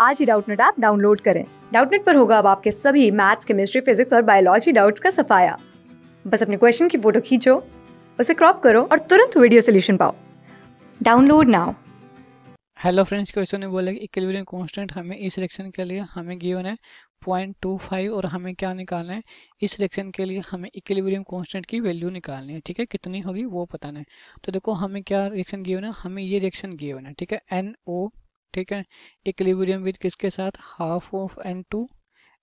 आज ही Doubtnut app download करें डाउटनेट पर होगा अब आपके सभी मैथ्स केमिस्ट्री फिजिक्स और बायोलॉजी डाउट्स का सफाया बस अपने क्वेश्चन की फोटो खींचो उसे क्रॉप करो और तुरंत वीडियो सोल्यूशन पाओ download now hello friends question ने बोला कि इक्विलिब्रियम कांस्टेंट हमें इस रिएक्शन के लिए हमें गिवन है पॉइंट टू फाइव और हमें क्या निकालना है इस रिएक्शन के लिए हमें इक्विलिब्रियम कांस्टेंट की वैल्यू निकालनी है ठीक है कितनी होगी वो पता नहीं तो देखो हमें क्या रिएक्शन गिवन है हमें ये रिएक्शन गिवन है ठीक है एन ओ ठीक है इक्लिबोरियम विद किसके साथ half of N two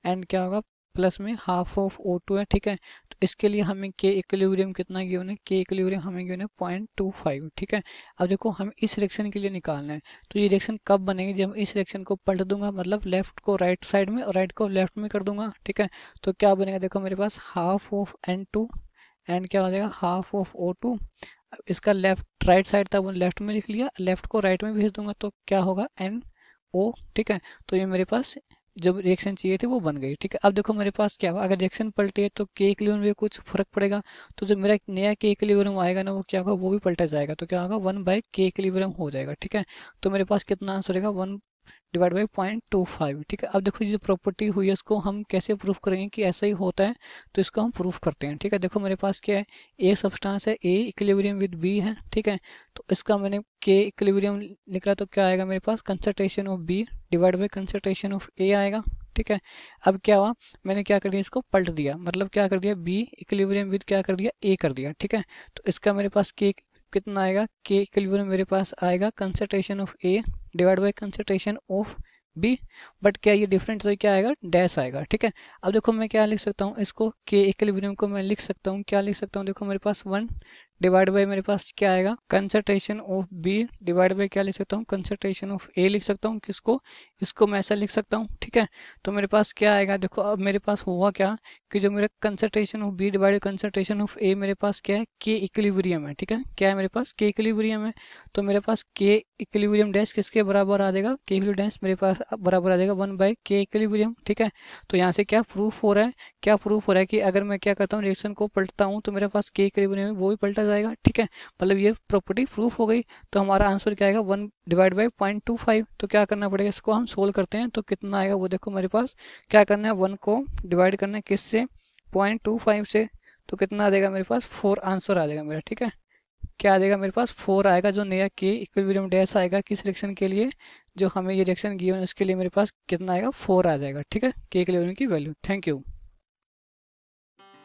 and क्या होगा प्लस में हाफ ऑफ ओ टू है ठीक है तो इसके लिए हमें के इक्लिबोरियम कितना गिवन है के इक्लिबोरियम हमें गिवन है पॉइंट टू फाइव ठीक है अब देखो हम इस रिएक्शन के लिए निकालना है तो ये रिएक्शन कब बनेगी जब इस रिएक्शन को पलट दूंगा मतलब लेफ्ट को राइट right साइड में और राइट को लेफ्ट में कर दूंगा ठीक है तो क्या बनेगा देखो मेरे पास हाफ ऑफ एन एंड क्या हो जाएगा हाफ ऑफ ओ टू इसका लेफ्ट राइट साइड था वो लेफ्ट में लिख लिया लेफ्ट को राइट में भेज दूंगा तो क्या होगा एन ओ ठीक है तो ये मेरे पास जो रिएक्शन चाहिए थी वो बन गई ठीक है अब देखो मेरे पास क्या हुआ अगर रिएक्शन पलटी है तो के लिए में कुछ फर्क पड़ेगा तो जो मेरा नया के इक्लिब्रियम आएगा ना वो क्या होगा वो भी पलटा जाएगा तो क्या होगा वन बाय के इक्लिब्रियम हो जाएगा ठीक है तो मेरे पास कितना आंसर रहेगा one divide by point two five ठीक है अब देखो जो प्रॉपर्टी हुई है उसको हम कैसे प्रूफ करेंगे कि ऐसा ही होता है तो इसको हम प्रूफ करते हैं ठीक है देखो मेरे पास क्या है ए सब्सटेंस है ए इक्लेवरियम विद बी है ठीक है तो इसका मैंने के इक्लेवरियम निकला तो क्या आएगा मेरे पास concentration of B divide by concentration of A आएगा ठीक है अब क्या हुआ मैंने क्या कर दिया इसको पलट दिया मतलब क्या कर दिया बी इक्लेवरियम विद क्या कर दिया ए कर दिया ठीक है तो इसका मेरे पास के कितना आएगा के इक्लेवरियम मेरे पास आएगा concentration of A divide by concentration of B but क्या ये डिफरेंट तो क्या आएगा डैश आएगा ठीक है अब देखो मैं क्या लिख सकता हूँ इसको के इक्विलिब्रियम को मैं लिख सकता हूँ क्या लिख सकता हूँ देखो मेरे पास वन डिवाइड बाई मेरे पास क्या आएगा concentration of B divide by क्या लिख सकता हूँ कंसनट्रेशन ऑफ ए लिख सकता हूँ किसको इसको मैं ऐसा लिख सकता हूँ ठीक है तो मेरे पास क्या आएगा देखो अब मेरे पास हुआ क्या कि जो मेरा concentration of B divide concentration of A मेरे पास क्या है के इक्लिवरियम है ठीक है क्या है मेरे पास के इक्लिवरियम है तो मेरे पास के इक्लिवरियम डैश किसके बराबर आ जाएगा के डैश मेरे पास बराबर आ जाएगा वन बाई के इक्लिवरियम ठीक है तो यहाँ से क्या प्रूफ हो रहा है क्या प्रूफ हो रहा है कि अगर मैं क्या करता हूँ रिएक्शन को पलटता हूँ तो मेरे पास के इक्लिवरियम वो भी पलटा जाएगा ठीक है मतलब ये प्रॉपर्टी प्रूफ हो गई तो हमारा आंसर क्या आएगा one divide by point two five तो क्या करना पड़ेगा इसको हम सोल्व करते हैं तो कितना आएगा वो देखो मेरे पास क्या करना है वन को डिवाइड करना है किस से पॉइंट टू फाइव से तो कितना आ जाएगा मेरे पास फोर आंसर आ जाएगा मेरा ठीक है क्या आ जाएगा मेरे पास फोर आएगा जो नया के इक्विलिब्रियम डैश आएगा किस रिएक्शन के लिए जो हमें ये रिएक्शन गिवन उसके लिए मेरे पास कितना आएगा फोर आ जाएगा ठीक है के इक्विलिब्रियम की वैल्यू थैंक यू